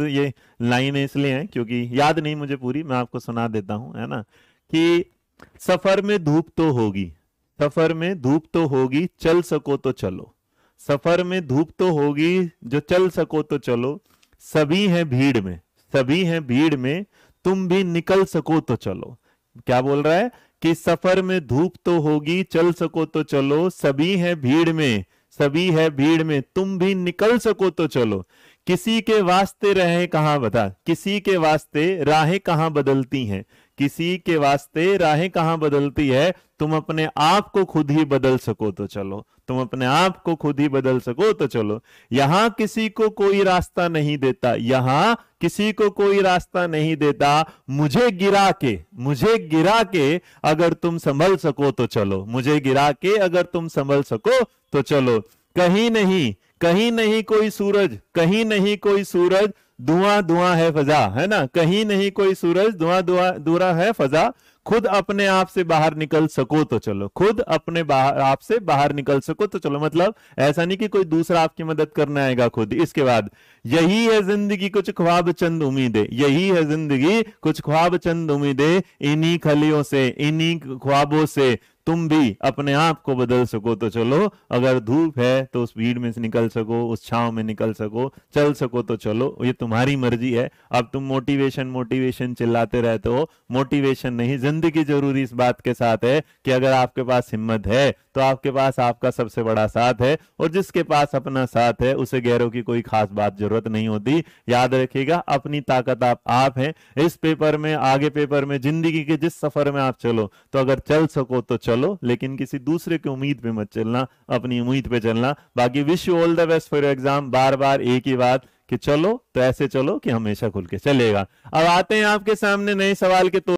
मात्र ये लाइनें इसलिए हैं क्योंकि याद नहीं मुझे पूरी मैं आपको सुना देता हूं है ना कि सफर में धूप तो होगी सफर में धूप तो होगी चल सको तो चलो सफर में धूप तो होगी जो चल सको तो चलो सभी हैं भीड़ में सभी हैं भीड़ में तुम भी निकल सको तो चलो क्या बोल रहा है कि सफर में धूप तो होगी चल सको तो चलो सभी हैं भीड़ में सभी है भीड़ में तुम भी निकल सको तो चलो किसी के वास्ते रहे कहाँ बता किसी के वास्ते राहें कहाँ बदलती हैं किसी के वास्ते राहें कहां बदलती है तुम अपने आप को खुद ही बदल सको तो चलो तुम अपने आप को खुद ही बदल सको तो चलो यहां किसी को कोई रास्ता नहीं देता यहां किसी को कोई रास्ता नहीं देता मुझे गिरा के मुझे गिरा के अगर तुम संभल सको तो चलो मुझे गिरा के अगर तुम संभल सको तो चलो कहीं नहीं कहीं नहीं कोई सूरज कहीं नहीं कोई सूरज धुआं धुआं है फजा है ना कहीं नहीं कोई सूरज धुआं धुआं दूरा है फजा खुद अपने आप से बाहर निकल सको तो चलो खुद अपने बाहर आप से बाहर निकल सको तो चलो मतलब ऐसा नहीं कि कोई दूसरा आपकी मदद करने आएगा खुद इसके बाद यही है जिंदगी कुछ ख्वाब चंद उम्मीदें यही है जिंदगी कुछ ख्वाब चंद उम्मीदें इन्हीं खलियों से इन्हीं ख्वाबों से तुम भी अपने आप को बदल सको तो चलो अगर धूप है तो उस भीड़ में से निकल सको उस छाव में निकल सको चल सको तो चलो ये तुम्हारी मर्जी है अब तुम मोटिवेशन मोटिवेशन चिल्लाते रहते हो मोटिवेशन नहीं गंदगी जरूरी इस बात के साथ है कि अगर आपके पास हिम्मत है तो आपके पास आपका सबसे बड़ा साथ है और जिसके पास अपना साथ है उसे गैरों की कोई खास बात जरूरत नहीं होती याद रखिएगा अपनी ताकत आप आप हैं इस पेपर में आगे पेपर में जिंदगी के जिस सफर में आप चलो तो अगर चल सको तो चलो लेकिन किसी दूसरे की उम्मीद पे मत चलना अपनी उम्मीद पे चलना बाकी wish you all the best for exam बार बार एक ही बात कि चलो तो ऐसे चलो कि हमेशा खुल के चलेगा अब आते हैं आपके सामने नए सवाल के तो